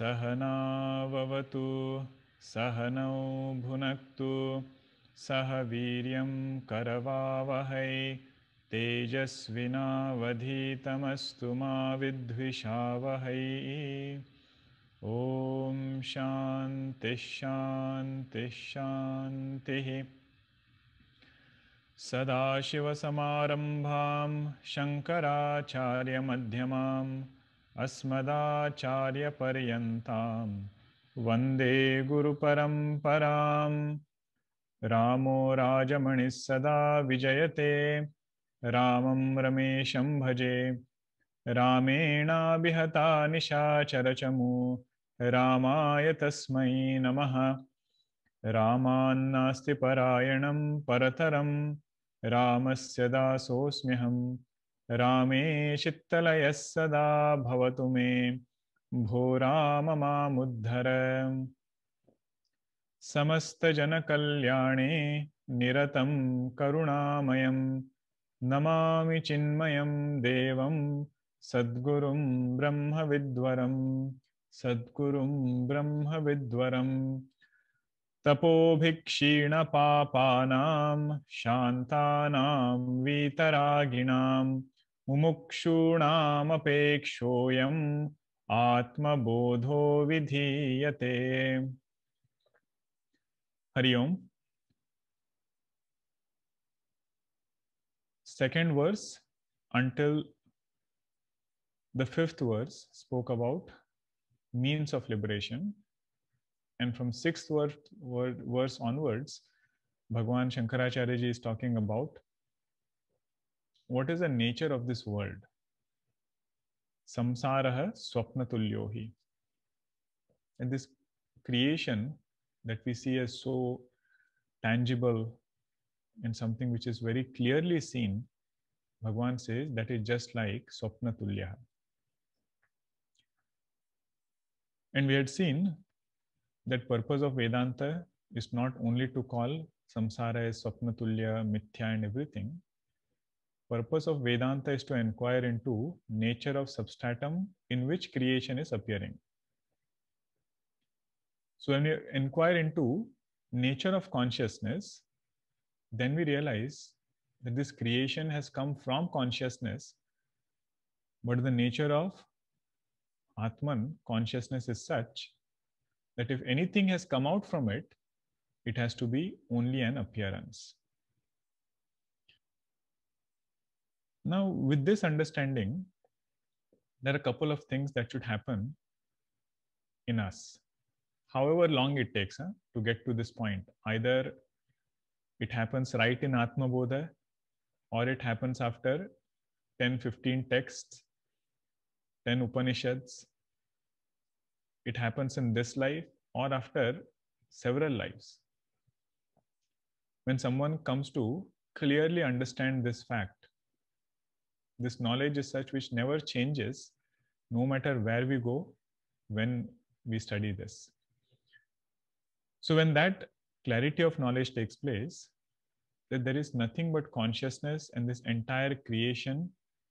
सहनावतु सहनौ भुनक्तु सह वीर्यं करवावहै तेजस्विनावधीतमस्तु मा विद्विषावहै ॐ शान्तिशान्तिशान्तिः सदाशिवसमारम्भां शङ्कराचार्यमध्यमाम् अस्मदाचार्यपर्यन्तां वन्दे गुरुपरम्परां रामो राजमणिः सदा विजयते रामं रमेशं भजे रामेणाभिहता निशाचरचमु रामाय तस्मै नमः रामान्नास्ति परायणं परतरं रामस्य दासोऽस्म्यहम् रामे चित्तलयः सदा भवतु मे भो राम मामुद्धर समस्तजनकल्याणे निरतं करुणामयं नमामि चिन्मयं देवं सद्गुरुं ब्रह्मविद्वरं सद्गुरुं ब्रह्मविद्वरम् तपोभिक्षीणपापानां शान्तानां वीतरागिणां मुमुक्षूणामपेक्षोऽयम् आत्मबोधो विधीये हरिओं second verse verse the fifth verse spoke about means of liberation and from sixth verse verse onwards Bhagavan ji is talking about what is the nature of this world? Samsaraha Swapnatulyohi. And this creation that we see as so tangible and something which is very clearly seen, Bhagwan says that is just like Swapnatulyaha. And we had seen that purpose of Vedanta is not only to call samsara as Swapnatulya, mithya and everything, purpose of Vedanta is to inquire into nature of substratum in which creation is appearing. So when we inquire into nature of consciousness, then we realize that this creation has come from consciousness, but the nature of Atman, consciousness is such that if anything has come out from it, it has to be only an appearance. Now, with this understanding, there are a couple of things that should happen in us, however long it takes huh, to get to this point. Either it happens right in Atma Bodha, or it happens after 10, 15 texts, 10 Upanishads. It happens in this life or after several lives. When someone comes to clearly understand this fact, this knowledge is such which never changes no matter where we go when we study this. So when that clarity of knowledge takes place, that there is nothing but consciousness and this entire creation,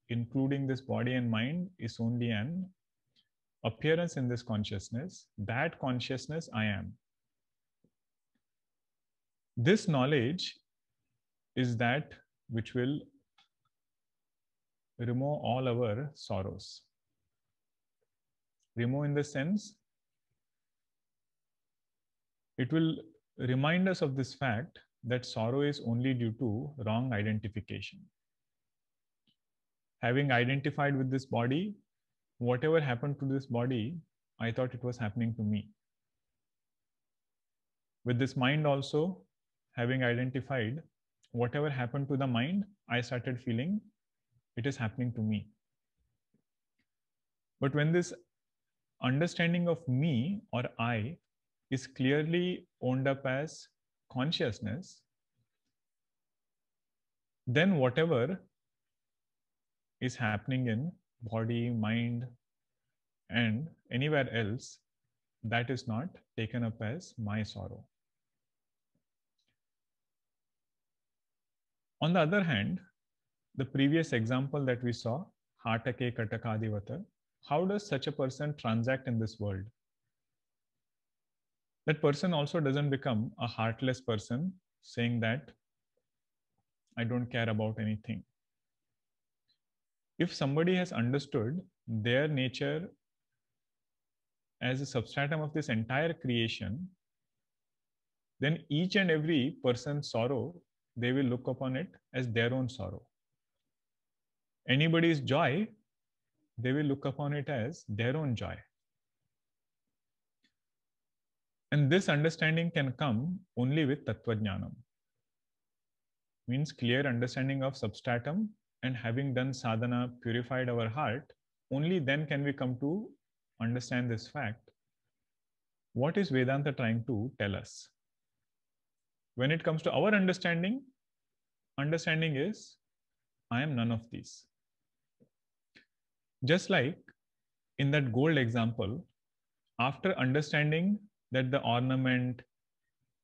including this body and mind is only an appearance in this consciousness, that consciousness I am. This knowledge is that which will remove all our sorrows. Remove in the sense, it will remind us of this fact that sorrow is only due to wrong identification. Having identified with this body, whatever happened to this body, I thought it was happening to me. With this mind also, having identified whatever happened to the mind, I started feeling it is happening to me but when this understanding of me or i is clearly owned up as consciousness then whatever is happening in body mind and anywhere else that is not taken up as my sorrow on the other hand the previous example that we saw, Hatake Katakadivata, how does such a person transact in this world? That person also doesn't become a heartless person saying that I don't care about anything. If somebody has understood their nature as a substratum of this entire creation, then each and every person's sorrow, they will look upon it as their own sorrow anybody's joy, they will look upon it as their own joy. And this understanding can come only with Tattvajnanam. Means clear understanding of substratum and having done sadhana, purified our heart, only then can we come to understand this fact. What is Vedanta trying to tell us? When it comes to our understanding, understanding is I am none of these. Just like in that gold example, after understanding that the ornament,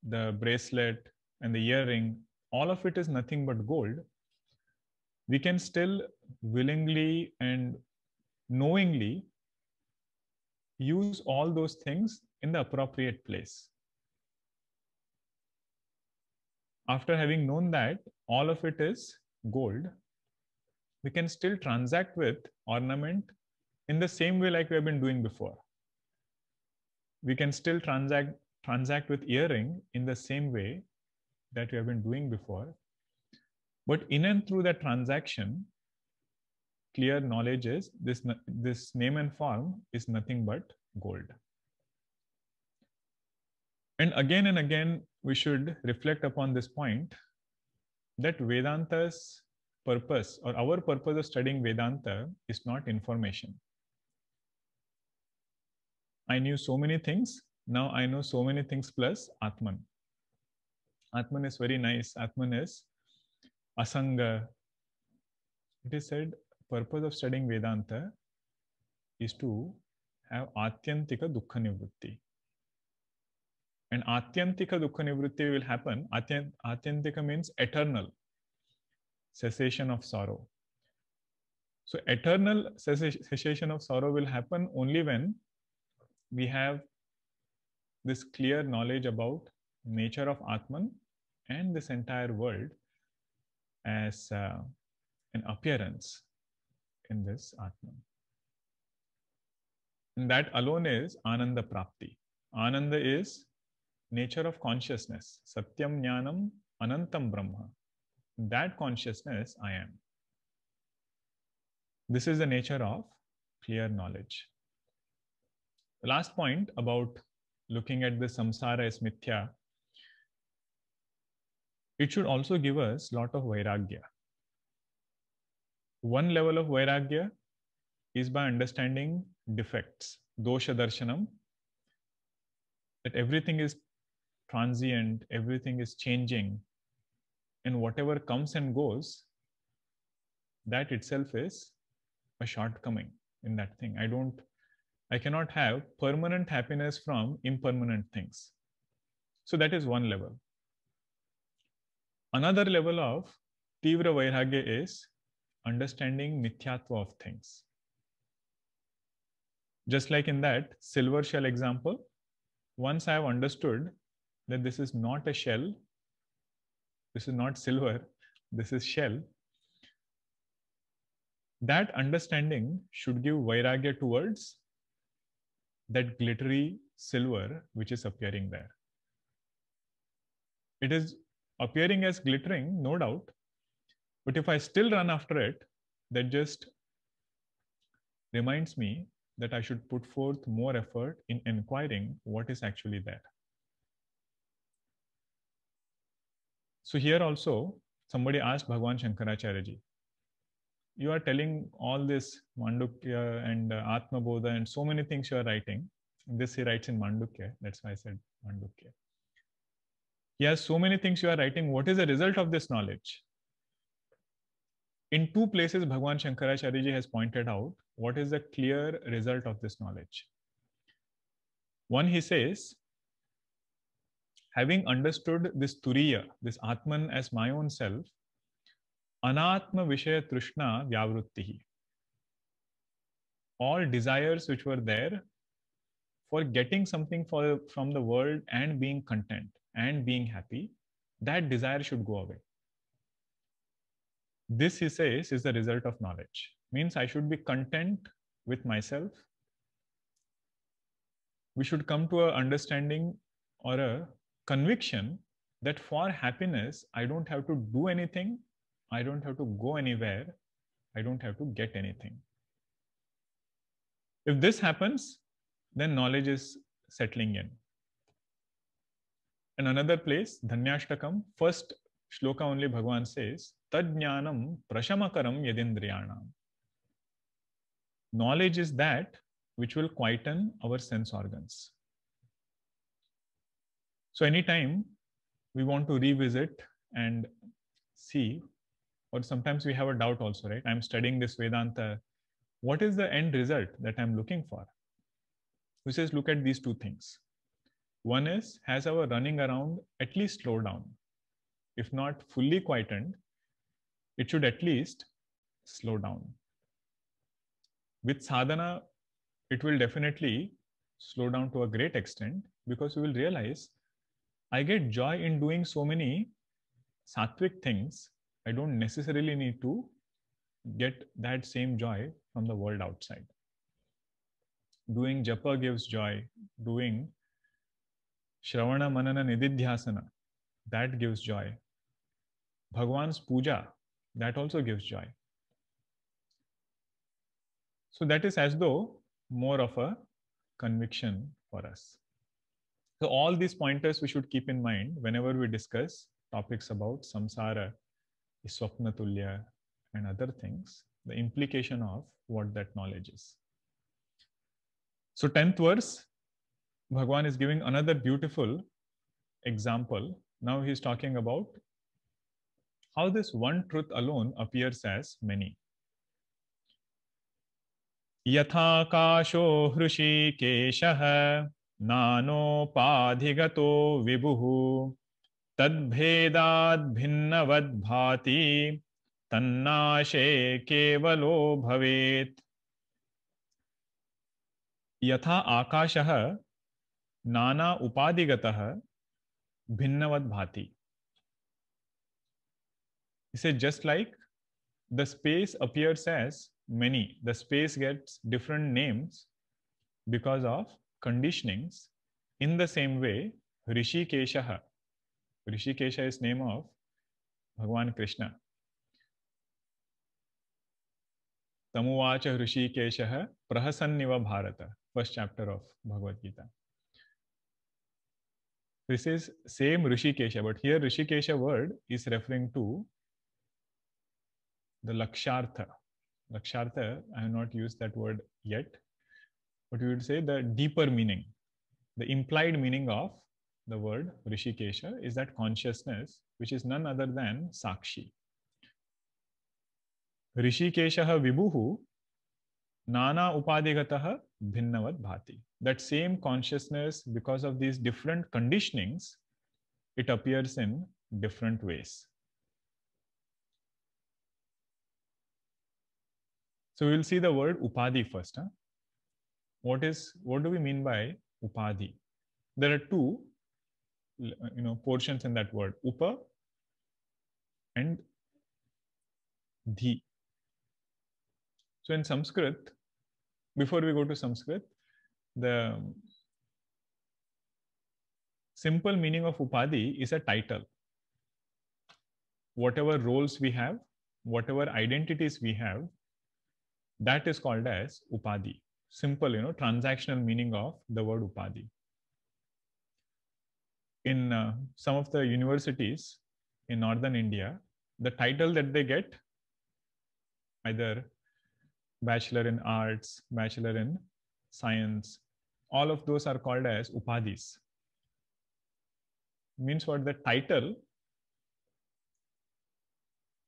the bracelet, and the earring, all of it is nothing but gold, we can still willingly and knowingly use all those things in the appropriate place. After having known that all of it is gold, we can still transact with ornament in the same way like we have been doing before. We can still transact, transact with earring in the same way that we have been doing before. But in and through that transaction, clear knowledge is this, this name and form is nothing but gold. And again and again, we should reflect upon this point that Vedanta's purpose or our purpose of studying Vedanta is not information. I knew so many things. Now I know so many things plus Atman. Atman is very nice. Atman is Asanga. It is said purpose of studying Vedanta is to have Atyantika Dukkha Nivritti. And Atyantika Dukkha Nivritti will happen. Atyantika means eternal cessation of sorrow. So eternal cessation of sorrow will happen only when we have this clear knowledge about nature of Atman and this entire world as uh, an appearance in this Atman. And that alone is Ananda Prapti. Ananda is nature of consciousness. Satyam Jnanam Anantam Brahma that consciousness I am. This is the nature of clear knowledge. The last point about looking at the samsara as mithya, it should also give us lot of vairagya. One level of vairagya is by understanding defects, dosha darshanam, that everything is transient, everything is changing, and whatever comes and goes, that itself is a shortcoming in that thing. I don't, I cannot have permanent happiness from impermanent things. So that is one level. Another level of Tivra Vairagya is understanding mithyatva of things. Just like in that silver shell example, once I have understood that this is not a shell this is not silver, this is shell. That understanding should give vairagya towards that glittery silver which is appearing there. It is appearing as glittering, no doubt, but if I still run after it, that just reminds me that I should put forth more effort in inquiring what is actually there. So here also, somebody asked Bhagwan Shankara ji, you are telling all this Mandukya and uh, Atma Bodha and so many things you are writing. This he writes in Mandukya. That's why I said Mandukya. He has so many things you are writing. What is the result of this knowledge? In two places, Bhagwan Shankaracharya ji has pointed out what is the clear result of this knowledge. One, he says, having understood this Turiya, this Atman as my own self, Anatma Vishaya Trishna Vyavrittihi. All desires which were there for getting something for, from the world and being content and being happy, that desire should go away. This, he says, is the result of knowledge. Means I should be content with myself. We should come to an understanding or a conviction that for happiness, I don't have to do anything, I don't have to go anywhere, I don't have to get anything. If this happens, then knowledge is settling in. In another place, Dhanyashtakam, first shloka only Bhagavan says, Tadjnanam prashamakaram yadindriyanam. Knowledge is that which will quieten our sense organs. So anytime we want to revisit and see, or sometimes we have a doubt also, right? I'm studying this Vedanta. What is the end result that I'm looking for? He says, look at these two things. One is, has our running around at least slowed down? If not fully quietened, it should at least slow down. With sadhana, it will definitely slow down to a great extent because you will realize I get joy in doing so many sattvic things. I don't necessarily need to get that same joy from the world outside. Doing japa gives joy. Doing shravana manana nididhyasana, that gives joy. Bhagwan's puja, that also gives joy. So that is as though more of a conviction for us. So all these pointers we should keep in mind whenever we discuss topics about samsara, iswapnatulya, and other things, the implication of what that knowledge is. So 10th verse, Bhagwan is giving another beautiful example. Now he's talking about how this one truth alone appears as many. यथाकाशो हृषिकेशः नानोपाधिगतो विभु तद्भेदाभिन्नवद्भाति तन्नाशे केवलो भवेत् यथा आकाशः नाना उपाधिगतः भिन्नवद्भाति is just like the space appears as many the space gets different names because of conditionings. In the same way, Rishikesha, Rishikesha is name of Bhagwan Krishna. Tamuvacha Rishikesha prahasanniva Bharata, first chapter of Bhagavad Gita. This is same Rishikesha, but here Rishikesha word is referring to the Lakshartha. Lakshartha, I have not used that word yet, what we would say the deeper meaning, the implied meaning of the word Rishikesha is that consciousness, which is none other than Sakshi. Rishikeshaha Vibhuhu Nana Upadigataha bhinnavad Bhati. That same consciousness, because of these different conditionings, it appears in different ways. So we'll see the word upadi first. Huh? what is what do we mean by upadhi? There are two you know portions in that word upa and dhi. So in Sanskrit, before we go to Sanskrit, the simple meaning of upadhi is a title. Whatever roles we have, whatever identities we have, that is called as upadhi simple, you know, transactional meaning of the word upadhi. In uh, some of the universities in northern India, the title that they get, either bachelor in arts, bachelor in science, all of those are called as upadhis. Means what the title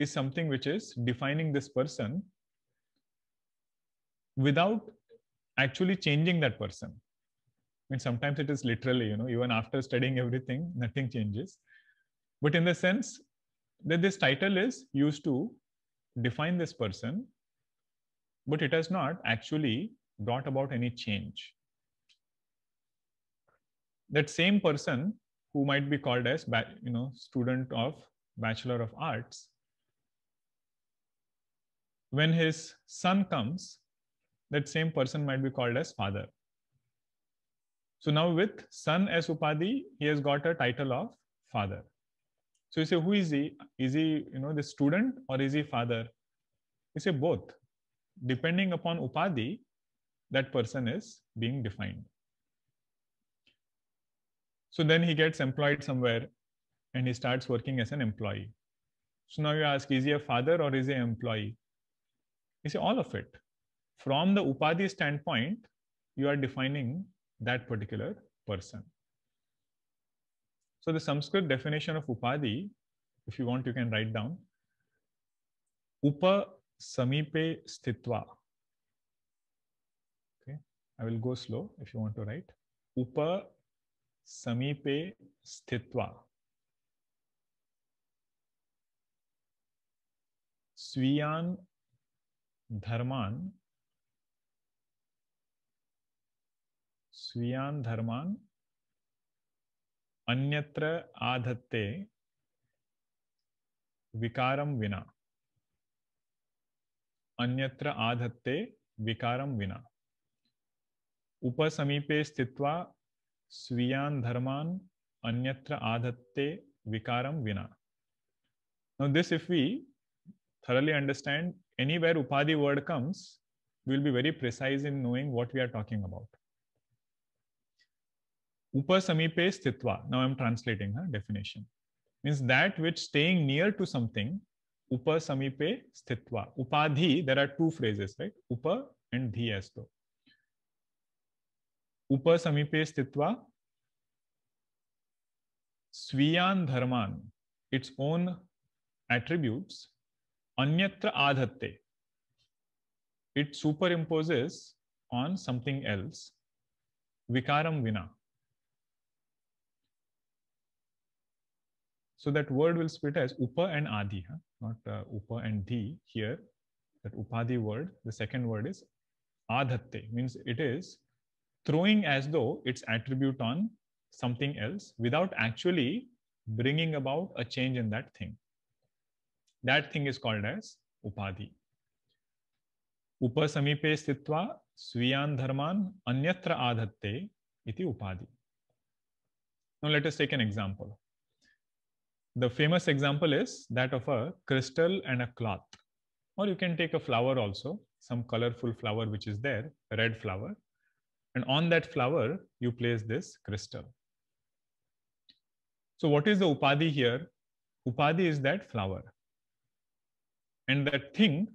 is something which is defining this person without actually changing that person i mean sometimes it is literally you know even after studying everything nothing changes but in the sense that this title is used to define this person but it has not actually brought about any change that same person who might be called as you know student of bachelor of arts when his son comes that same person might be called as father. So now with son as upadi, he has got a title of father. So you say, who is he? Is he, you know, the student or is he father? You say both. Depending upon upadi, that person is being defined. So then he gets employed somewhere and he starts working as an employee. So now you ask, is he a father or is he an employee? You say all of it from the upadhi standpoint, you are defining that particular person. So the Sanskrit definition of upadhi, if you want, you can write down. Upa samipe sthitva. Okay, I will go slow if you want to write. Upa samipe sthitva. स्वीयान धर्मान स्वीयान धर्मान अन्यत्र आधत्ते विकारम विना अन्यत्र आधत्ते विकारम विना उपसमीपे स्थित्वा स्वीयान धर्मान अन्यत्र आधत्ते विकारम विना now this if we thoroughly understand anywhere upadhi word comes we will be very precise in knowing what we are talking about Upasamipe sthitva. Now I'm translating her definition. Means that which staying near to something, upasamipe sthitva. Upadhi, there are two phrases, right? Upa and dhi as though. Upasamipe sthitva, स्वीयान धर्मान its own attributes अन्यत्र आधत्ते it superimposes on something else विकारम विना So that word will split as upa and adi, huh? not uh, upa and di here. That upadi word, the second word is adhatte, means it is throwing as though it's attribute on something else without actually bringing about a change in that thing. That thing is called as upadi. उपसमीपे स्थित्वा स्वीयान धर्मान anyatra आधत्ते iti upadi. Now let us take an example the famous example is that of a crystal and a cloth. Or you can take a flower also, some colorful flower which is there, red flower. And on that flower, you place this crystal. So what is the upadi here? Upadi is that flower. And that thing,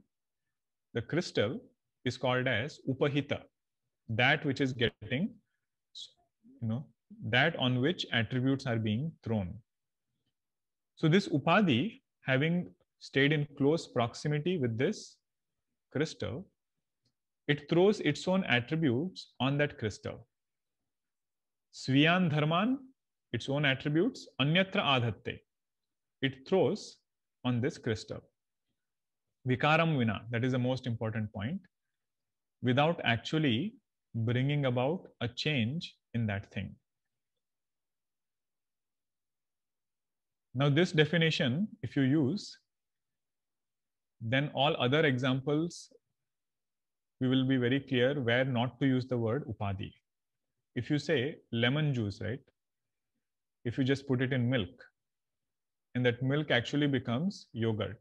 the crystal, is called as upahita, that which is getting, you know, that on which attributes are being thrown. So this upadi, having stayed in close proximity with this crystal, it throws its own attributes on that crystal. Sviyan dharman, its own attributes, anyatra adhatte. It throws on this crystal. Vikaram vina, that is the most important point, without actually bringing about a change in that thing. Now this definition, if you use, then all other examples, we will be very clear where not to use the word upadi. If you say lemon juice, right? If you just put it in milk, and that milk actually becomes yogurt.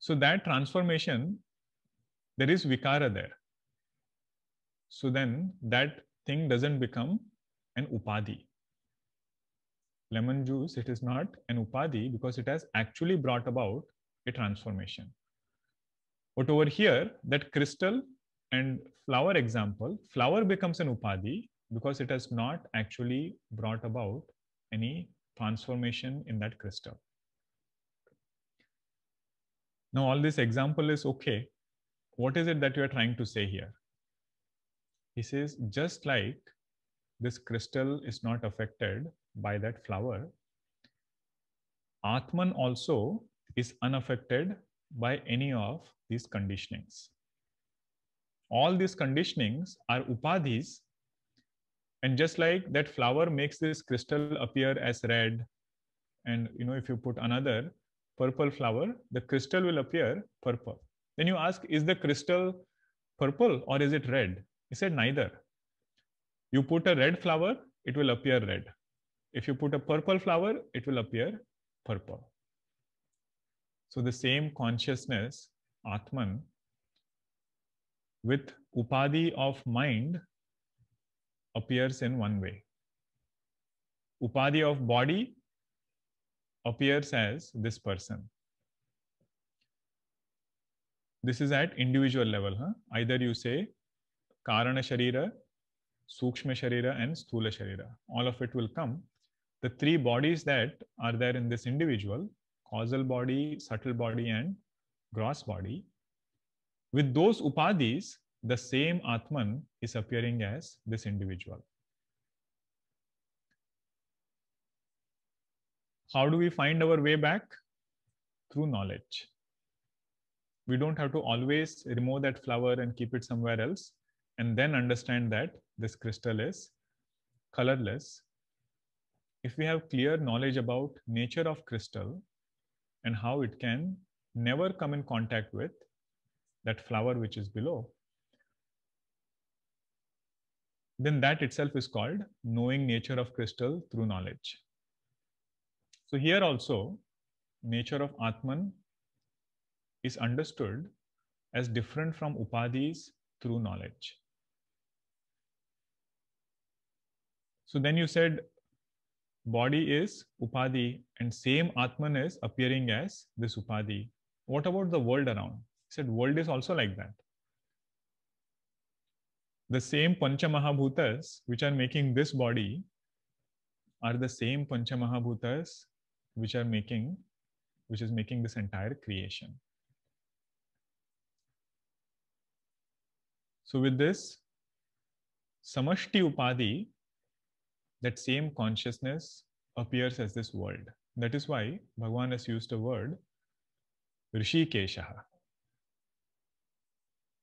So that transformation, there is vikara there. So then that thing doesn't become an upadi lemon juice, it is not an upadi because it has actually brought about a transformation. But over here, that crystal and flower example, flower becomes an upadi because it has not actually brought about any transformation in that crystal. Now, all this example is okay. What is it that you are trying to say here? He says, just like this crystal is not affected by that flower. Atman also is unaffected by any of these conditionings. All these conditionings are upadhis. And just like that flower makes this crystal appear as red, and you know, if you put another purple flower, the crystal will appear purple. Then you ask, is the crystal purple or is it red? He said, neither. You put a red flower, it will appear red. If you put a purple flower, it will appear purple. So the same consciousness, Atman, with upadi of mind appears in one way. Upadi of body appears as this person. This is at individual level. Huh? Either you say Karana Sharira, Sukshma Sharira, and Sthula Sharira. All of it will come the three bodies that are there in this individual causal body, subtle body, and gross body. With those upadis, the same Atman is appearing as this individual. How do we find our way back? Through knowledge. We don't have to always remove that flower and keep it somewhere else and then understand that this crystal is colorless if we have clear knowledge about nature of crystal and how it can never come in contact with that flower which is below, then that itself is called knowing nature of crystal through knowledge. So here also, nature of Atman is understood as different from upadis through knowledge. So then you said body is upadi, and same atman is appearing as this upadi. what about the world around he said world is also like that the same panchamahabhutas which are making this body are the same panchamahabhutas which are making which is making this entire creation so with this samashti upadi that same consciousness appears as this world. That is why Bhagwan has used the word Rishikeshaha.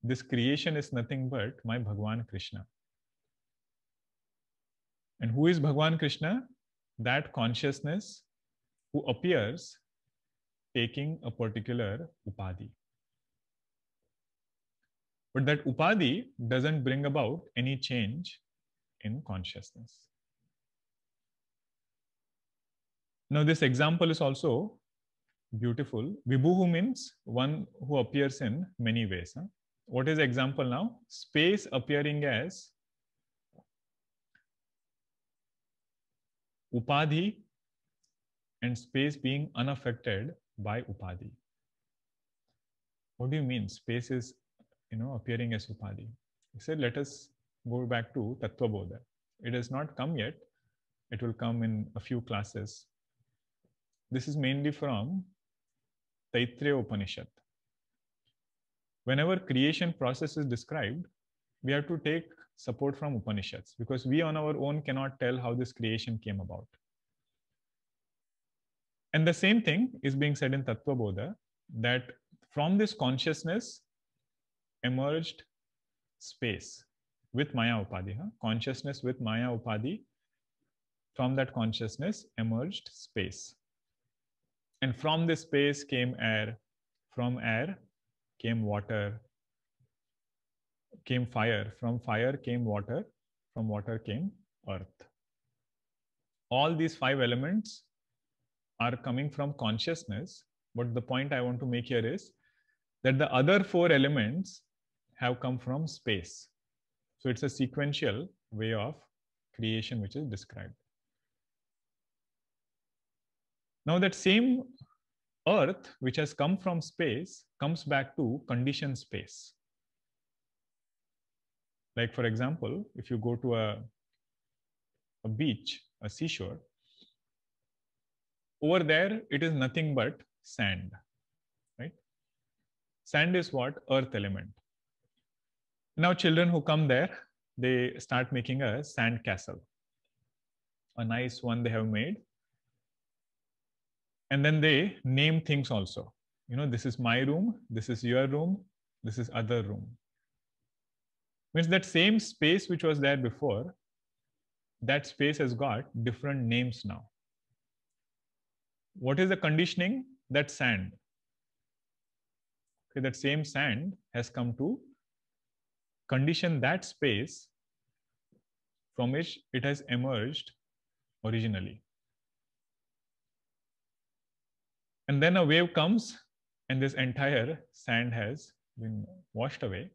This creation is nothing but my Bhagwan Krishna. And who is Bhagwan Krishna? That consciousness who appears taking a particular upadi. But that upadi doesn't bring about any change in consciousness. Now this example is also beautiful. Vibhuhu means one who appears in many ways. Huh? What is example now? Space appearing as upadhi and space being unaffected by upadhi. What do you mean space is you know appearing as upadhi? He said, let us go back to Tattvabodha. It has not come yet. It will come in a few classes this is mainly from Taittiriya Upanishad. Whenever creation process is described, we have to take support from Upanishads because we on our own cannot tell how this creation came about. And the same thing is being said in Tattva Bodha that from this consciousness emerged space with Maya Upadhi. Huh? Consciousness with Maya Upadhi, from that consciousness emerged space. And from this space came air. From air came water, came fire. From fire came water. From water came earth. All these five elements are coming from consciousness. But the point I want to make here is that the other four elements have come from space. So it's a sequential way of creation which is described. Now that same Earth, which has come from space, comes back to condition space. Like for example, if you go to a, a beach, a seashore, over there it is nothing but sand, right? Sand is what? Earth element. Now children who come there, they start making a sand castle. A nice one they have made and then they name things also you know this is my room this is your room this is other room means that same space which was there before that space has got different names now what is the conditioning that sand okay that same sand has come to condition that space from which it has emerged originally And then a wave comes and this entire sand has been washed away.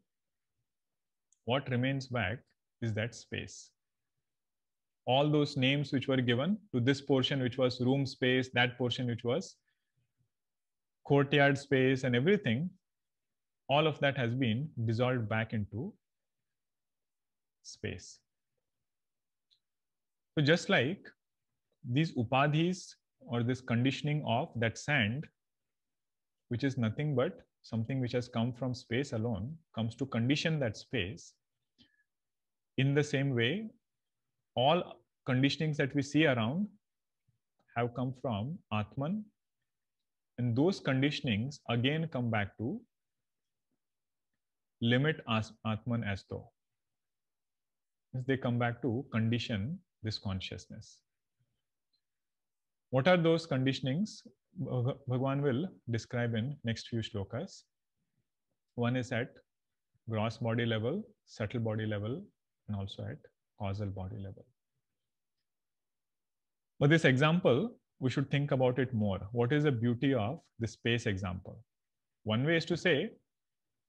What remains back is that space. All those names which were given to this portion, which was room space, that portion, which was courtyard space and everything, all of that has been dissolved back into space. So just like these upadhis or this conditioning of that sand, which is nothing but something which has come from space alone, comes to condition that space. In the same way, all conditionings that we see around have come from Atman. And those conditionings again come back to limit as Atman as though. They come back to condition this consciousness. What are those conditionings? Bhagwan will describe in next few shlokas. One is at gross body level, subtle body level, and also at causal body level. For this example, we should think about it more. What is the beauty of the space example? One way is to say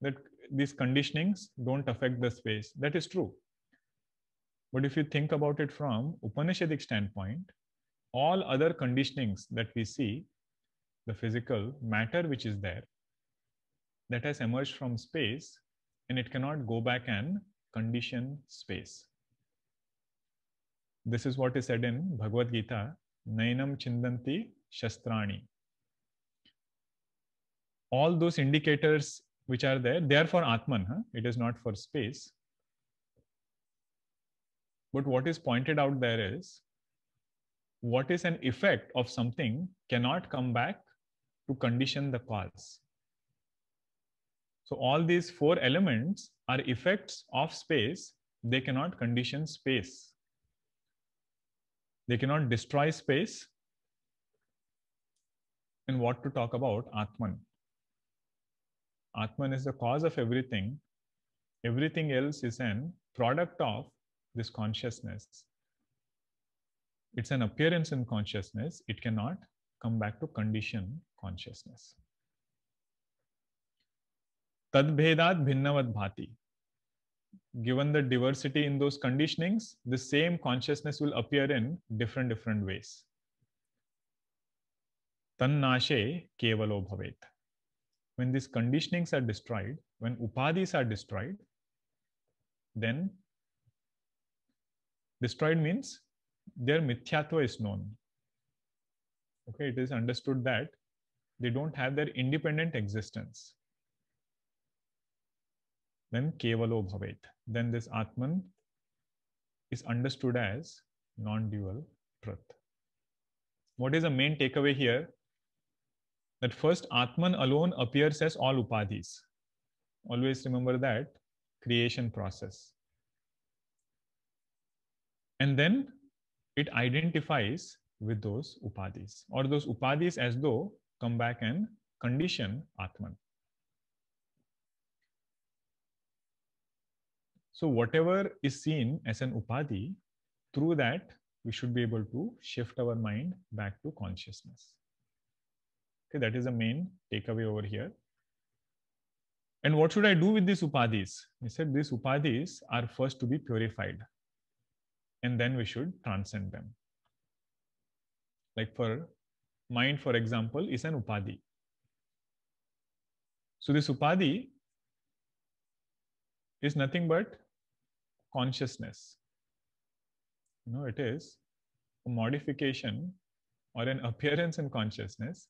that these conditionings don't affect the space. That is true. But if you think about it from Upanishadic standpoint, all other conditionings that we see, the physical matter which is there, that has emerged from space and it cannot go back and condition space. This is what is said in Bhagavad Gita, Nainam Chindanti Shastrani. All those indicators which are there, they are for Atman, huh? it is not for space. But what is pointed out there is what is an effect of something cannot come back to condition the cause. So all these four elements are effects of space. They cannot condition space. They cannot destroy space. And what to talk about Atman. Atman is the cause of everything. Everything else is an product of this consciousness it's an appearance in consciousness. It cannot come back to condition consciousness. Tadbhedat bhinnavad bhati. Given the diversity in those conditionings, the same consciousness will appear in different, different ways. Tannashe kevalo bhavet. When these conditionings are destroyed, when upadis are destroyed, then destroyed means their mithyatva is known. Okay, it is understood that they don't have their independent existence. Then kevalo bhavet. Then this Atman is understood as non-dual truth. What is the main takeaway here? That first Atman alone appears as all upadhis. Always remember that creation process. And then it identifies with those upadis or those upadis as though come back and condition Atman. So whatever is seen as an upadhi, through that we should be able to shift our mind back to consciousness. Okay, that is the main takeaway over here. And what should I do with these upadhis? He said these upadhis are first to be purified and then we should transcend them. Like for mind, for example, is an upadi. So this upadi is nothing but consciousness. You know, it is a modification or an appearance in consciousness.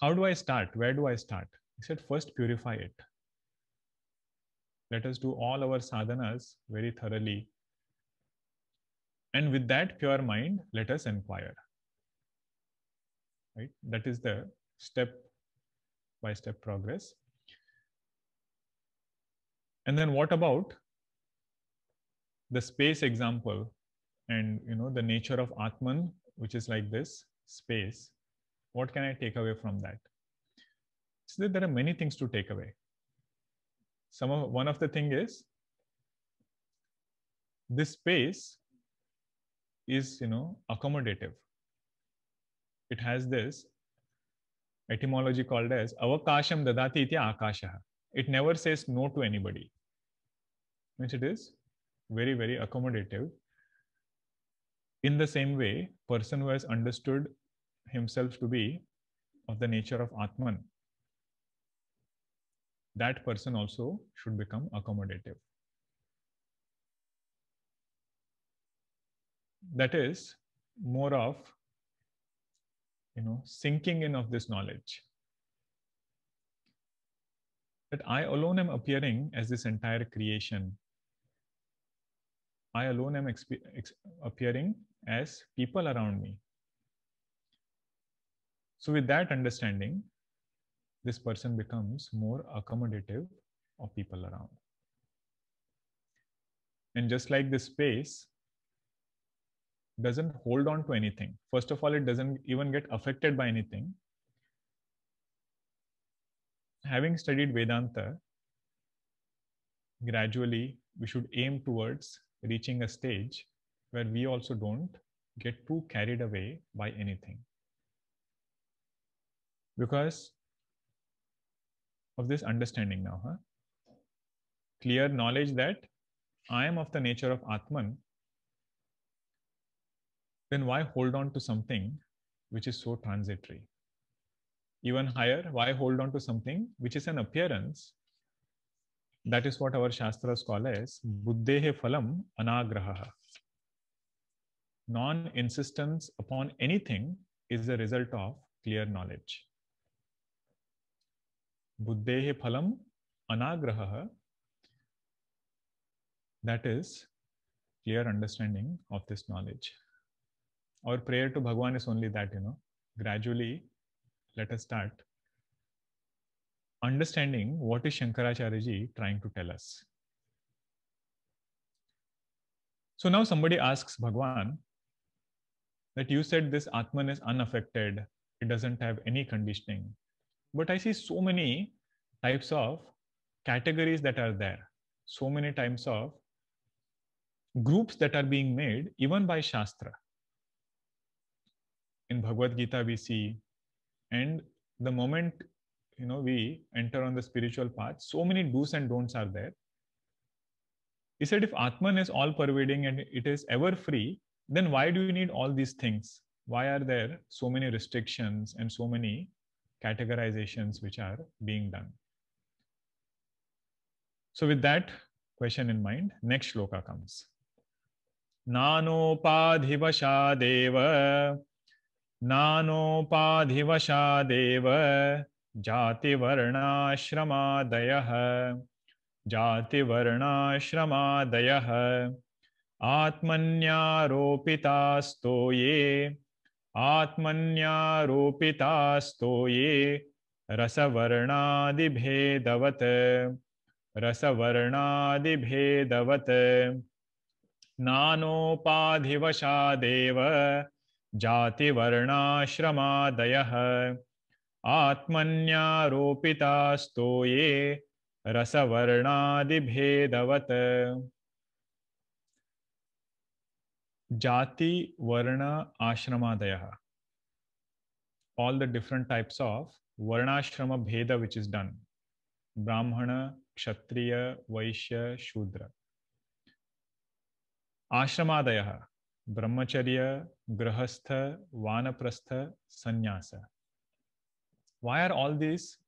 How do I start? Where do I start? He said, first purify it. Let us do all our sadhanas very thoroughly and with that pure mind, let us inquire. Right? That is the step by step progress. And then what about the space example and you know the nature of Atman, which is like this space? What can I take away from that? So there are many things to take away. Some of one of the thing is this space is you know accommodative it has this etymology called as avakasham dadati iti akashah it never says no to anybody means it is very very accommodative in the same way person who has understood himself to be of the nature of atman that person also should become accommodative that is more of you know sinking in of this knowledge that i alone am appearing as this entire creation i alone am appearing as people around me so with that understanding this person becomes more accommodative of people around and just like the space doesn't hold on to anything. First of all, it doesn't even get affected by anything. Having studied Vedanta, gradually we should aim towards reaching a stage where we also don't get too carried away by anything. Because of this understanding now, huh? clear knowledge that I am of the nature of Atman then why hold on to something which is so transitory? Even higher, why hold on to something which is an appearance? That is what our Shastras call as Buddhehe Phalam Anagraha. Non insistence upon anything is the result of clear knowledge. Buddhehe Phalam Anagraha, that is clear understanding of this knowledge our prayer to Bhagwan is only that, you know, gradually let us start understanding what is Shankaracharya ji trying to tell us. So now somebody asks Bhagwan that you said this Atman is unaffected, it doesn't have any conditioning. But I see so many types of categories that are there, so many types of groups that are being made, even by Shastra in Bhagavad Gita we see. And the moment you know we enter on the spiritual path, so many do's and don'ts are there. He said, if Atman is all pervading and it is ever free, then why do you need all these things? Why are there so many restrictions and so many categorizations which are being done? So, with that question in mind, next shloka comes. नानोपाधिवशादेव नानोपाधिवशादेव जातिवर्णाश्रमादयः जातिवर्णाश्रमादयः आत्मन्यारोपितास्तो ये आत्मन्यारोपितास्तो ये रसवर्णादिभेदवत् रसवर्णादिभेदवत् नानोपाधिवशादेव जाति वर्णाश्रमादय आत्मन्यारोपितास्तो ये रसवर्णादि जाति वर्ण आश्रमादय all the different types of varnashrama bheda which is done ब्राह्मण क्षत्रिय वैश्य शूद्र आश्रमादय brahmacharya, grahastha, vanaprastha, sannyasa. Why are all these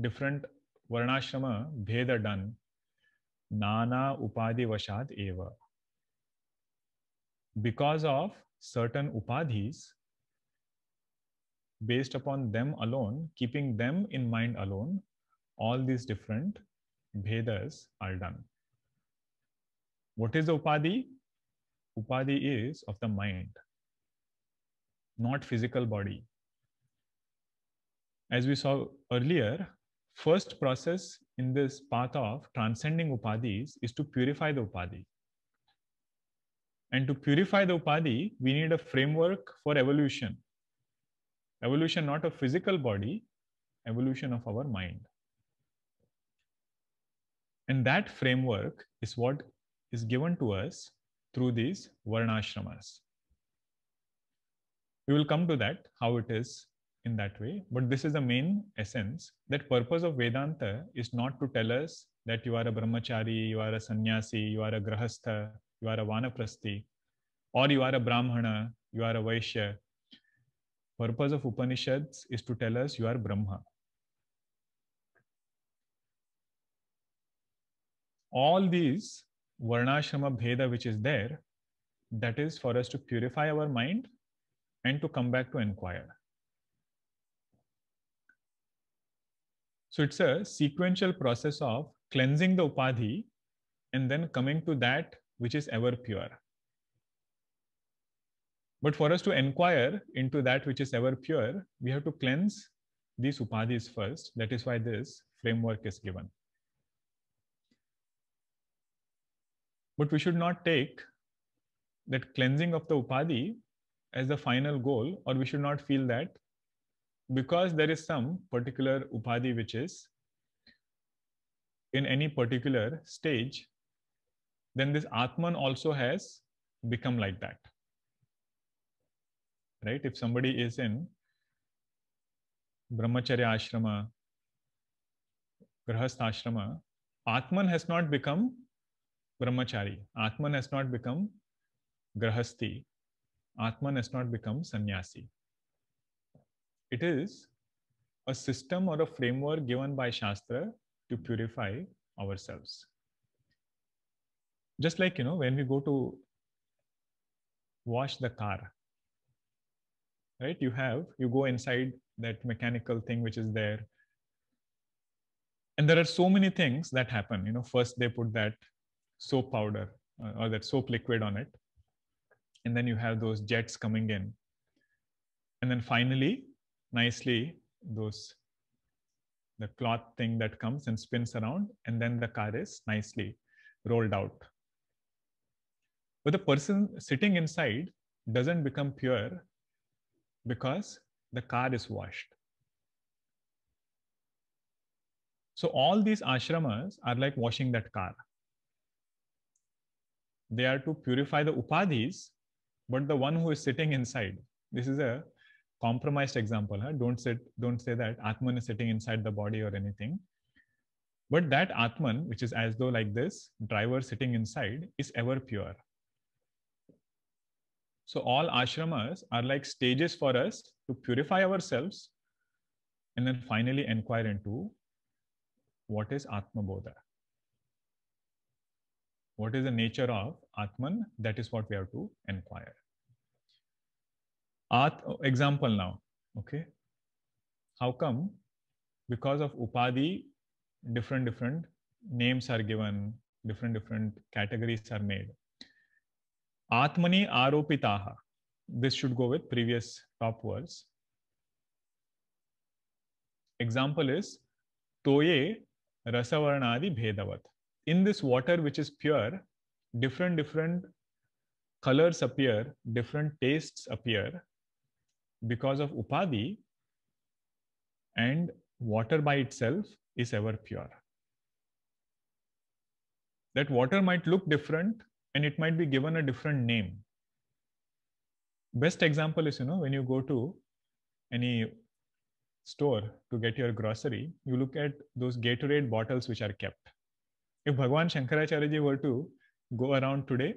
different varnashrama bheda done? Nana upadhi vashad eva. Because of certain upadhis, based upon them alone, keeping them in mind alone, all these different bhedas are done. What is the upadhi? Upadhi is of the mind, not physical body. As we saw earlier, first process in this path of transcending upadis is to purify the upadhi. And to purify the upadhi, we need a framework for evolution. Evolution not of physical body, evolution of our mind. And that framework is what is given to us through these varnashramas. We will come to that, how it is in that way. But this is the main essence that purpose of Vedanta is not to tell us that you are a brahmachari, you are a sannyasi, you are a grahastha, you are a vanaprasthi, or you are a brahmana, you are a vaishya. Purpose of Upanishads is to tell us you are Brahma. All these varnashrama bheda which is there that is for us to purify our mind and to come back to inquire so it's a sequential process of cleansing the upadhi and then coming to that which is ever pure but for us to inquire into that which is ever pure we have to cleanse these upadhis first that is why this framework is given But we should not take that cleansing of the upadi as the final goal, or we should not feel that because there is some particular upadi which is in any particular stage, then this Atman also has become like that. Right? If somebody is in Brahmacharya Ashrama, Grahastha Ashrama, Atman has not become brahmachari. Atman has not become grahasti. Atman has not become sannyasi. It is a system or a framework given by Shastra to purify ourselves. Just like, you know, when we go to wash the car, right? You have, you go inside that mechanical thing which is there. And there are so many things that happen. You know, first they put that soap powder uh, or that soap liquid on it. And then you have those jets coming in. And then finally, nicely, those the cloth thing that comes and spins around, and then the car is nicely rolled out. But the person sitting inside doesn't become pure because the car is washed. So all these ashramas are like washing that car they are to purify the upadhis, but the one who is sitting inside. This is a compromised example. Huh? Don't sit, don't say that Atman is sitting inside the body or anything. But that Atman, which is as though like this driver sitting inside, is ever pure. So all ashramas are like stages for us to purify ourselves and then finally inquire into what is Atma Bodha. What is the nature of Atman? That is what we have to inquire. At oh, example now, okay? How come? Because of Upadi, different, different names are given, different, different categories are made. Atmani aropitaha. This should go with previous top words. Example is Toye rasavarnadi bhedavat in this water, which is pure, different, different colors appear, different tastes appear because of upadi. and water by itself is ever pure. That water might look different and it might be given a different name. Best example is, you know, when you go to any store to get your grocery, you look at those Gatorade bottles which are kept. If Bhagwan Shankaracharya were to go around today,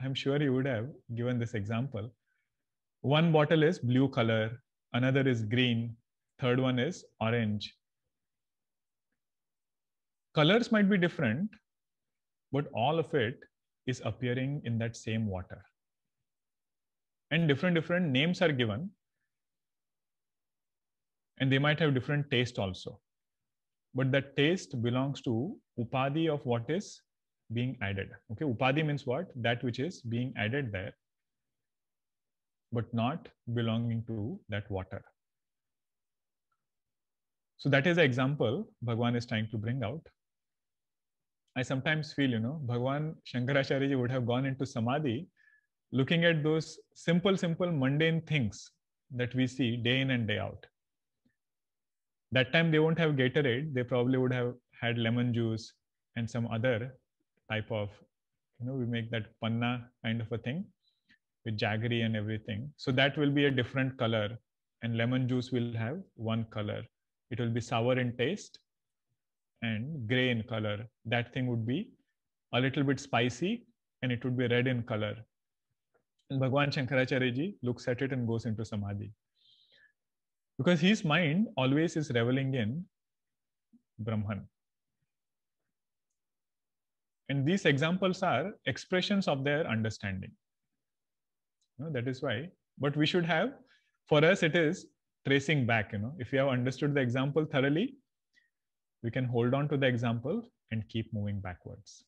I'm sure he would have given this example. One bottle is blue color, another is green, third one is orange. Colors might be different, but all of it is appearing in that same water. And different, different names are given. And they might have different taste also. But that taste belongs to Upadi of what is being added. Okay, upadi means what? That which is being added there, but not belonging to that water. So that is the example Bhagwan is trying to bring out. I sometimes feel, you know, Bhagwan Shankaracharya would have gone into samadhi looking at those simple, simple mundane things that we see day in and day out. That time they won't have Gatorade, they probably would have had lemon juice and some other type of you know we make that panna kind of a thing with jaggery and everything so that will be a different color and lemon juice will have one color it will be sour in taste and gray in color that thing would be a little bit spicy and it would be red in color and bhagwan shankaracharya ji looks at it and goes into samadhi because his mind always is reveling in brahman and these examples are expressions of their understanding. You know, that is why, but we should have, for us, it is tracing back. You know, if you have understood the example thoroughly, we can hold on to the example and keep moving backwards.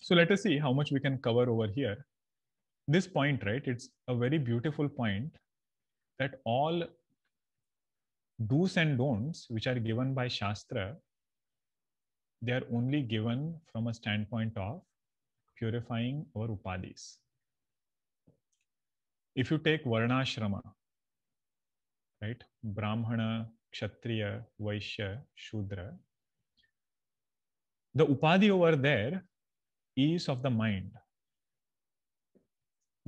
So let us see how much we can cover over here. This point, right? It's a very beautiful point that all do's and don'ts, which are given by Shastra, they are only given from a standpoint of purifying our upadis. If you take Varnashrama, right, Brahmana, Kshatriya, Vaishya, Shudra, the upadhi over there is of the mind.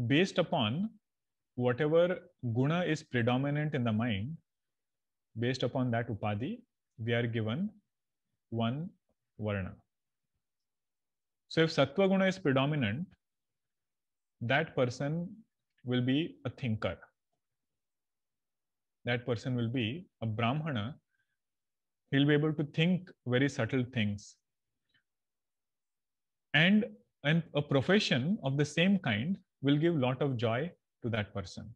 Based upon whatever guna is predominant in the mind, based upon that upadhi, we are given one varna. So if sattva guna is predominant, that person will be a thinker. That person will be a brahmana. He'll be able to think very subtle things. And, and a profession of the same kind will give lot of joy to that person.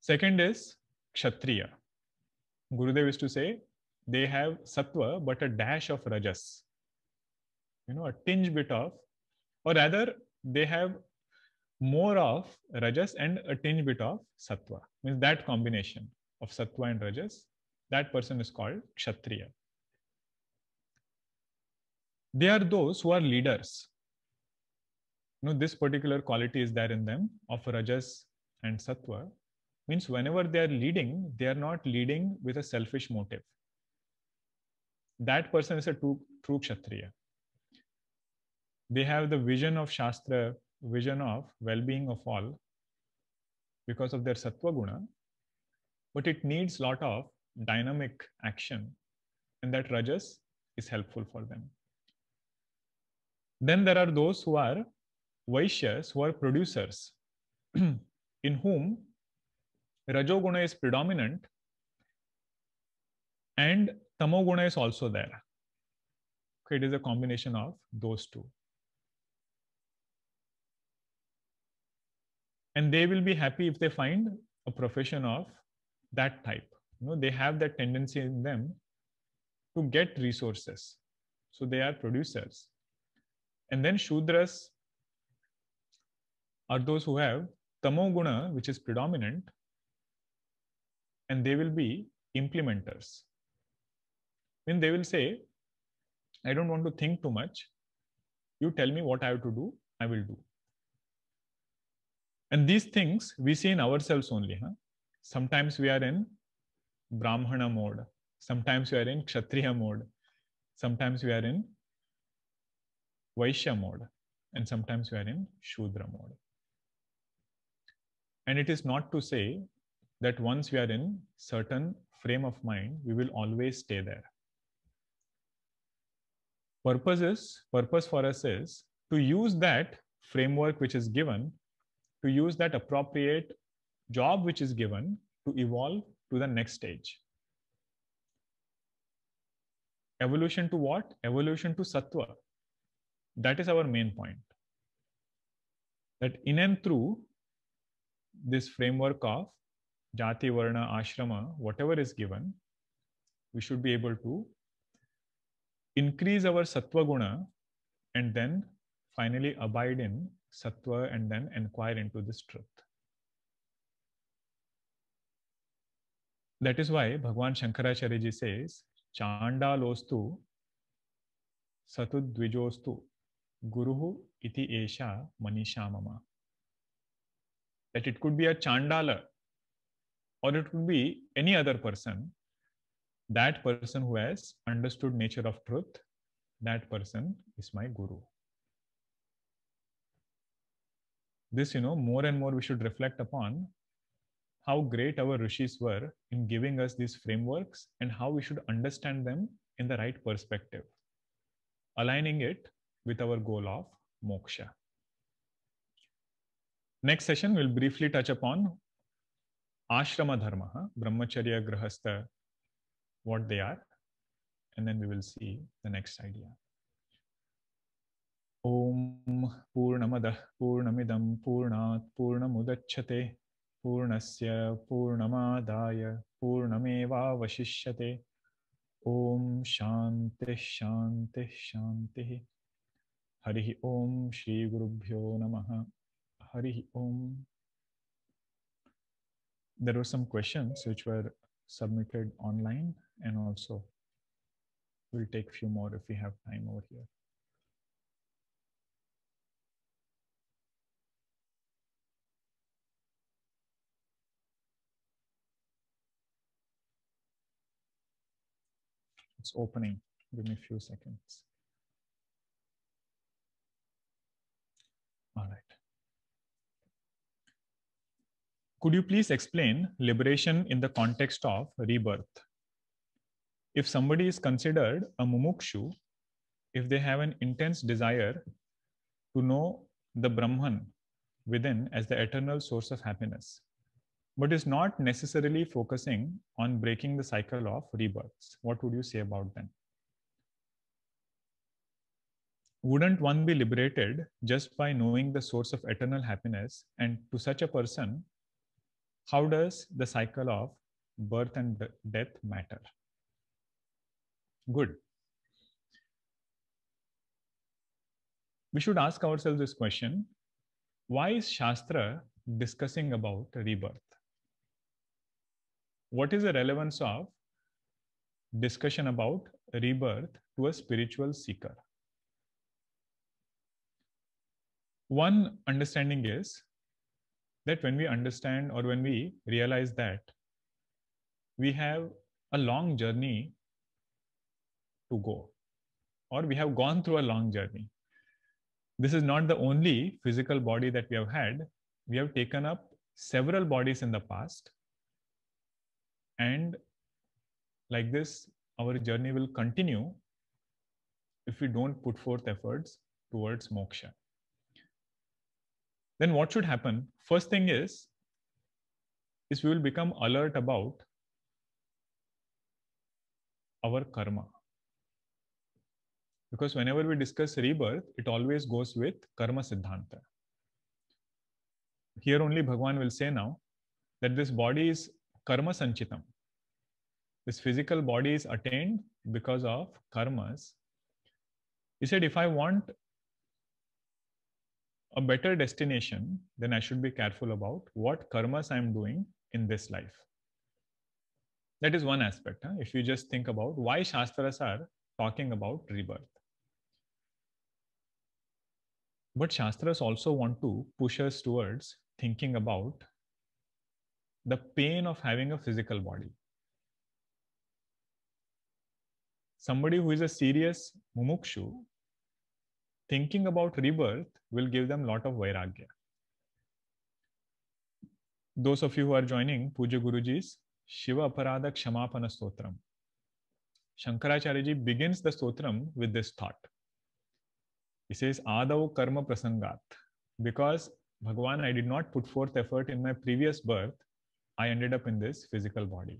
Second is Kshatriya. Gurudev used to say, they have sattva but a dash of rajas you know a tinge bit of or rather they have more of rajas and a tinge bit of sattva means that combination of sattva and rajas that person is called kshatriya they are those who are leaders you know this particular quality is there in them of rajas and sattva means whenever they are leading they are not leading with a selfish motive that person is a true, true Kshatriya. They have the vision of Shastra, vision of well being of all because of their Sattva Guna, but it needs lot of dynamic action, and that Rajas is helpful for them. Then there are those who are Vaishyas, who are producers, in whom Rajoguna is predominant and Tamoguna is also there. Okay, it is a combination of those two. And they will be happy if they find a profession of that type. You know, they have that tendency in them to get resources. So they are producers. And then Shudras are those who have Tamoguna, which is predominant, and they will be implementers. When they will say i don't want to think too much you tell me what i have to do i will do and these things we see in ourselves only huh? sometimes we are in brahmana mode sometimes we are in kshatriya mode sometimes we are in vaishya mode and sometimes we are in shudra mode and it is not to say that once we are in certain frame of mind we will always stay there Purpose is, purpose for us is to use that framework which is given, to use that appropriate job which is given to evolve to the next stage. Evolution to what? Evolution to sattva. That is our main point. That in and through this framework of jati, varna, ashrama, whatever is given, we should be able to increase our sattva guna and then finally abide in sattva and then inquire into this truth. That is why Bhagwan Shankaracharya ji says, Chandalostu satudvijostu guruhu iti esha manisha mama. That it could be a chandala or it could be any other person that person who has understood nature of truth that person is my guru this you know more and more we should reflect upon how great our rishis were in giving us these frameworks and how we should understand them in the right perspective aligning it with our goal of moksha next session we'll briefly touch upon ashrama dharma brahmacharya grahastha what they are, and then we will see the next idea. Om Purnamada Purnamidam Purnat Purnamudachyate Purnasya Purnamadaya Purnameva Vashishyate Om Shanti Shanti Shanti Hari Om Shri Gurubhyo Namaha Hari Om There were some questions which were submitted online and also we'll take a few more if we have time over here. It's opening, give me a few seconds. All right. Could you please explain liberation in the context of rebirth? if somebody is considered a mumukshu, if they have an intense desire to know the Brahman within as the eternal source of happiness, but is not necessarily focusing on breaking the cycle of rebirths, what would you say about them? Wouldn't one be liberated just by knowing the source of eternal happiness? And to such a person, how does the cycle of birth and death matter? good. We should ask ourselves this question why is Shastra discussing about rebirth? What is the relevance of discussion about rebirth to a spiritual seeker? One understanding is that when we understand or when we realize that we have a long journey to go, or we have gone through a long journey. This is not the only physical body that we have had. We have taken up several bodies in the past. And like this, our journey will continue if we don't put forth efforts towards moksha. Then what should happen? First thing is, is we will become alert about our karma because whenever we discuss rebirth, it always goes with karma siddhanta. Here only Bhagwan will say now that this body is karma sanchitam. This physical body is attained because of karmas. He said, if I want a better destination, then I should be careful about what karmas I'm doing in this life. That is one aspect. Huh? If you just think about why Shastras are talking about rebirth. But Shastras also want to push us towards thinking about the pain of having a physical body. Somebody who is a serious mumukshu, thinking about rebirth will give them lot of vairagya. Those of you who are joining Puja Guruji's Shiva Aparada Kshamapanastotram, Shankaracharya ji begins the stotram with this thought. He says, Adav karma prasangat. Because Bhagwan, I did not put forth effort in my previous birth, I ended up in this physical body.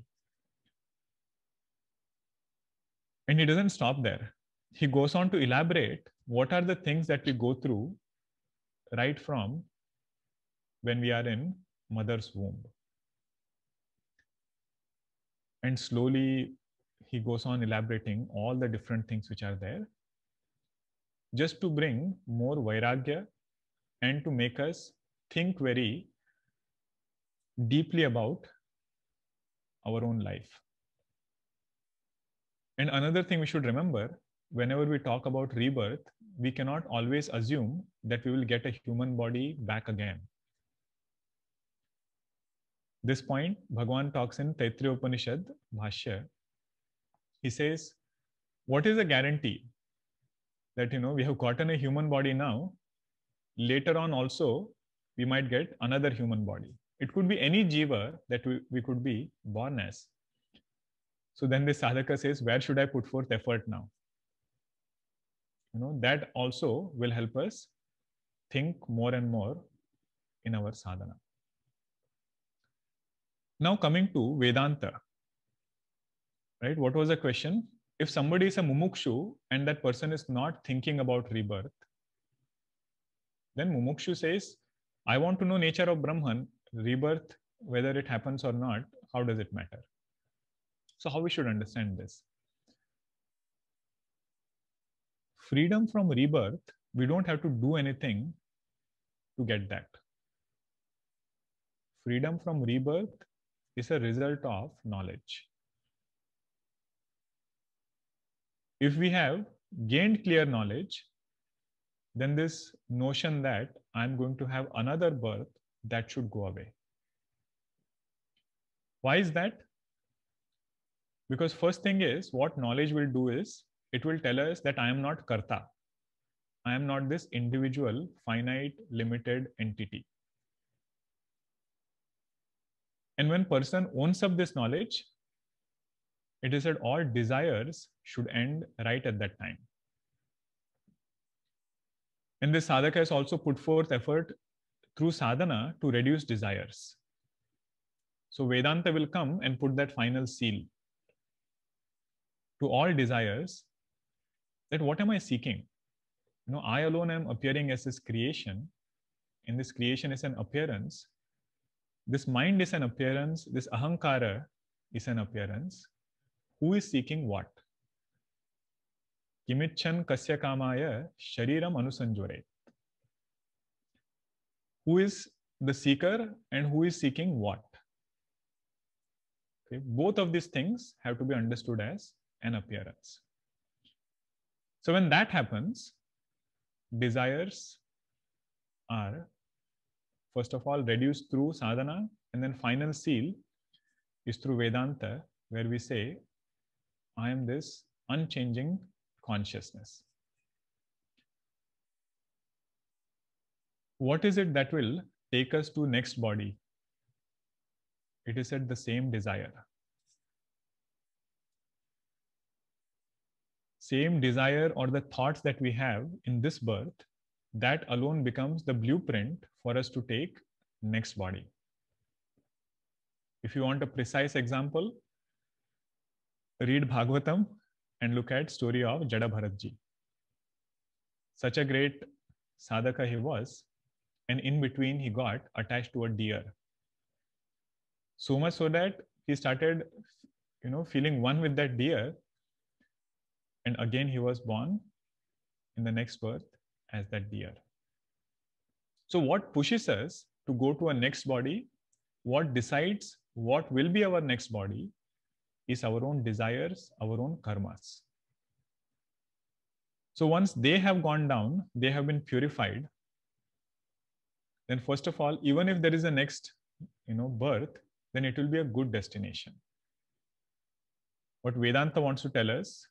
And he doesn't stop there. He goes on to elaborate what are the things that we go through right from when we are in mother's womb. And slowly he goes on elaborating all the different things which are there just to bring more vairagya and to make us think very deeply about our own life. And another thing we should remember whenever we talk about rebirth, we cannot always assume that we will get a human body back again. This point, Bhagwan talks in Taittiriya Upanishad, Bhashya. He says, What is the guarantee that you know we have gotten a human body now later on also we might get another human body it could be any jiva that we, we could be born as so then the sadhaka says where should i put forth effort now you know that also will help us think more and more in our sadhana now coming to vedanta right what was the question if somebody is a mumukshu and that person is not thinking about rebirth, then mumukshu says, I want to know nature of Brahman, rebirth, whether it happens or not, how does it matter? So how we should understand this? Freedom from rebirth, we don't have to do anything to get that. Freedom from rebirth is a result of knowledge. if we have gained clear knowledge, then this notion that I'm going to have another birth, that should go away. Why is that? Because first thing is what knowledge will do is it will tell us that I am not karta. I am not this individual, finite, limited entity. And when person owns up this knowledge, it is at all desires should end right at that time. And this sadhaka has also put forth effort through sadhana to reduce desires. So Vedanta will come and put that final seal to all desires that what am I seeking? You know, I alone am appearing as this creation, and this creation is an appearance. This mind is an appearance, this ahankara is an appearance. Who is seeking what? Who is the seeker and who is seeking what? both of these things have to be understood as an appearance. So when that happens, desires are first of all reduced through sadhana and then final seal is through Vedanta where we say, I am this unchanging consciousness. What is it that will take us to next body? It is at the same desire. Same desire or the thoughts that we have in this birth, that alone becomes the blueprint for us to take next body. If you want a precise example, read Bhagavatam and look at story of Jada Bharatji. Such a great sadhaka he was, and in between he got attached to a deer. So much so that he started, you know, feeling one with that deer. And again, he was born in the next birth as that deer. So, what pushes us to go to a next body? What decides what will be our next body? is our own desires, our own karmas. So once they have gone down, they have been purified. Then first of all, even if there is a next, you know, birth, then it will be a good destination. What Vedanta wants to tell us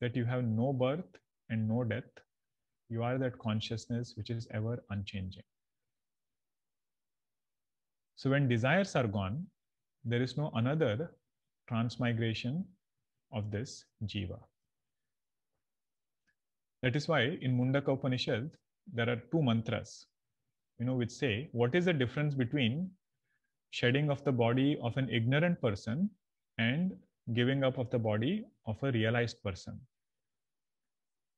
that you have no birth and no death. You are that consciousness which is ever unchanging. So when desires are gone, there is no another transmigration of this jiva. That is why in Mundaka Upanishad, there are two mantras, you know, which say, what is the difference between shedding of the body of an ignorant person and giving up of the body of a realized person?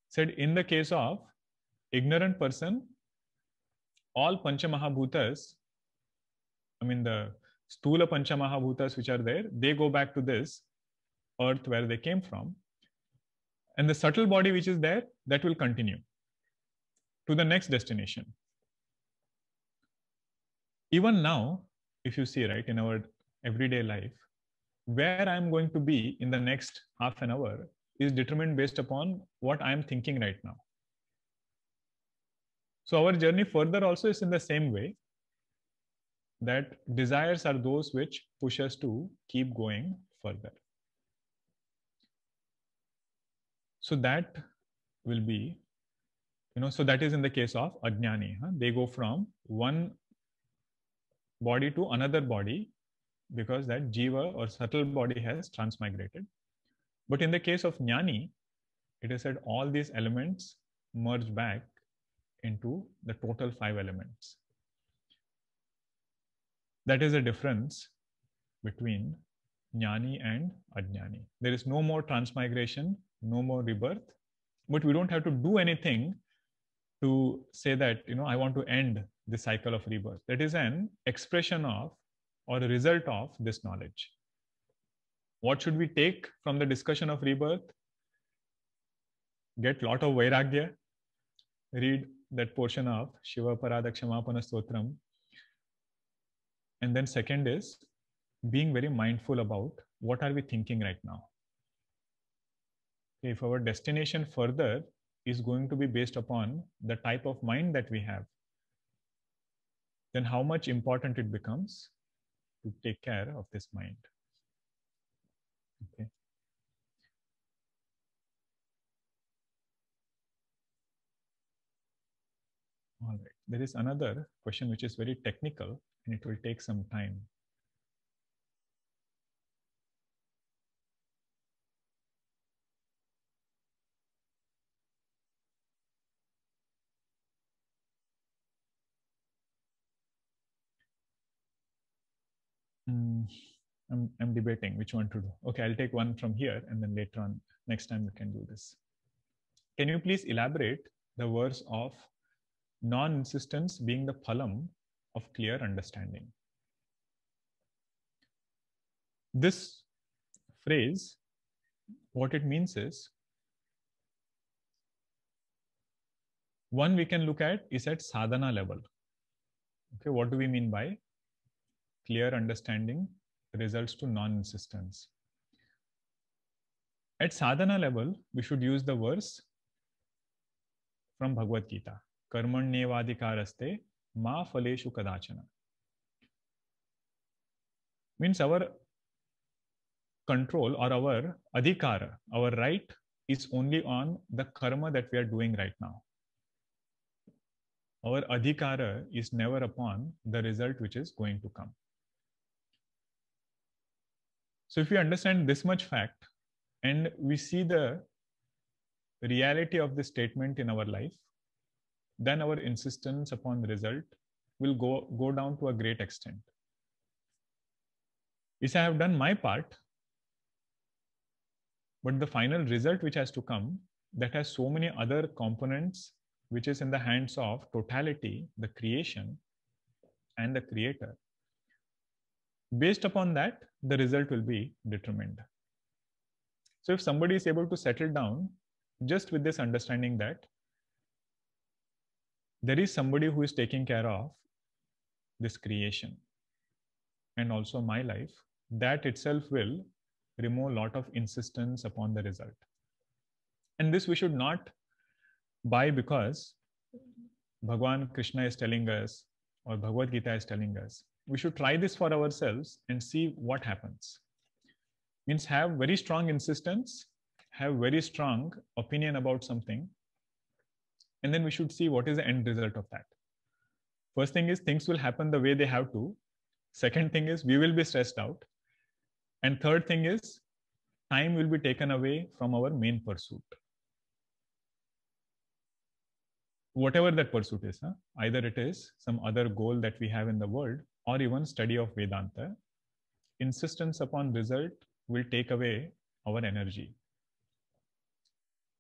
Said in the case of ignorant person, all Panchamahabhutas, I mean, the Stula Panchamahabhutas, which are there, they go back to this earth where they came from. And the subtle body which is there, that will continue to the next destination. Even now, if you see, right, in our everyday life, where I'm going to be in the next half an hour is determined based upon what I'm thinking right now. So our journey further also is in the same way that desires are those which push us to keep going further. So that will be, you know, so that is in the case of Ajnani. Huh? They go from one body to another body because that jiva or subtle body has transmigrated. But in the case of Jnani, it is said all these elements merge back into the total five elements. That is the difference between jnani and ajnani. There is no more transmigration, no more rebirth, but we don't have to do anything to say that, you know, I want to end the cycle of rebirth. That is an expression of or a result of this knowledge. What should we take from the discussion of rebirth? Get lot of vairagya. Read that portion of Shiva Paradakshamapanastotram and then second is being very mindful about what are we thinking right now. If our destination further is going to be based upon the type of mind that we have, then how much important it becomes to take care of this mind. Okay. All right. There is another question which is very technical and it will take some time. Mm, I'm, I'm debating which one to do. Okay, I'll take one from here and then later on, next time we can do this. Can you please elaborate the verse of non-insistence being the phalam of clear understanding. This phrase, what it means is one we can look at is at sadhana level. Okay, what do we mean by clear understanding results to non insistence? At sadhana level, we should use the verse from Bhagavad Gita. कर्मण्येवाधिकारस्ते Ma Phaleshu Kadachana. Means our control or our adhikara, our right is only on the karma that we are doing right now. Our adhikara is never upon the result which is going to come. So, if we understand this much fact and we see the reality of this statement in our life, then our insistence upon the result will go, go down to a great extent. If I have done my part, but the final result which has to come that has so many other components which is in the hands of totality, the creation and the creator. Based upon that, the result will be determined. So if somebody is able to settle down just with this understanding that there is somebody who is taking care of this creation and also my life that itself will remove a lot of insistence upon the result and this we should not buy because bhagwan krishna is telling us or bhagavad gita is telling us we should try this for ourselves and see what happens means have very strong insistence have very strong opinion about something and then we should see what is the end result of that. First thing is things will happen the way they have to. Second thing is we will be stressed out. And third thing is time will be taken away from our main pursuit. Whatever that pursuit is, huh? either it is some other goal that we have in the world or even study of Vedanta, insistence upon result will take away our energy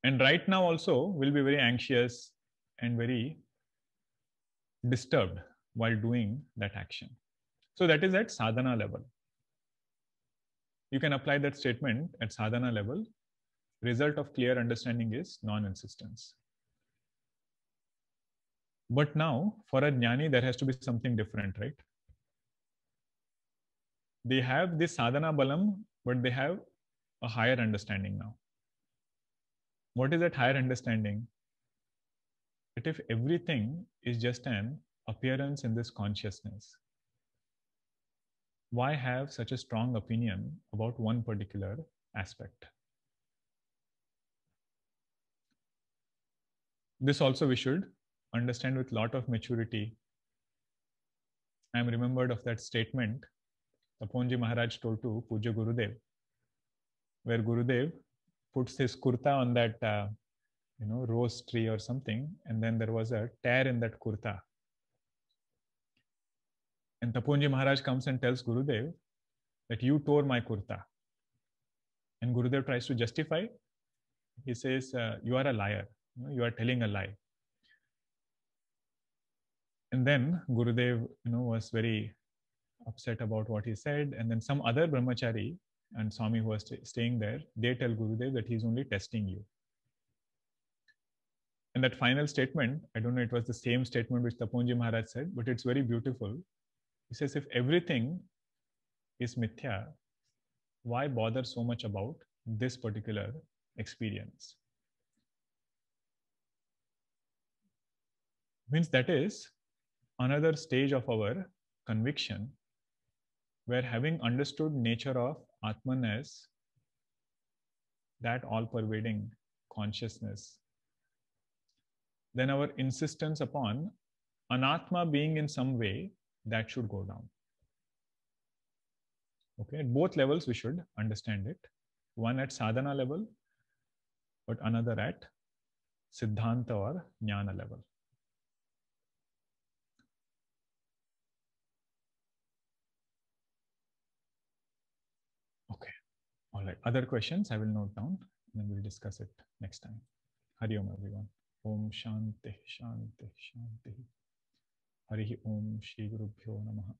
and right now also will be very anxious and very disturbed while doing that action. So that is at sadhana level. You can apply that statement at sadhana level. Result of clear understanding is non-insistence. But now for a jnani, there has to be something different, right? They have this sadhana balam, but they have a higher understanding now what is that higher understanding? That if everything is just an appearance in this consciousness, why have such a strong opinion about one particular aspect? This also we should understand with lot of maturity. I am remembered of that statement Taponji Maharaj told to Puja Gurudev, where Gurudev puts his kurta on that uh, you know rose tree or something and then there was a tear in that kurta and tapunji maharaj comes and tells gurudev that you tore my kurta and gurudev tries to justify he says uh, you are a liar you, know, you are telling a lie and then gurudev you know was very upset about what he said and then some other brahmachari and Swami who are st- staying there, they tell Gurudev that he's only testing you. And that final statement, I don't know, it was the same statement which Taponji Maharaj said, but it's very beautiful. He says, if everything is mithya, why bother so much about this particular experience? Means that is another stage of our conviction where having understood nature of Atman is that all pervading consciousness. Then our insistence upon anatma being in some way that should go down. Okay, at both levels we should understand it. One at sadhana level, but another at siddhanta or jnana level. All right, other questions I will note down and then we'll discuss it next time. Hari Om everyone. Om Shanti Shanti Shanti. Hari Om Shri Guru Bhyo Namaha.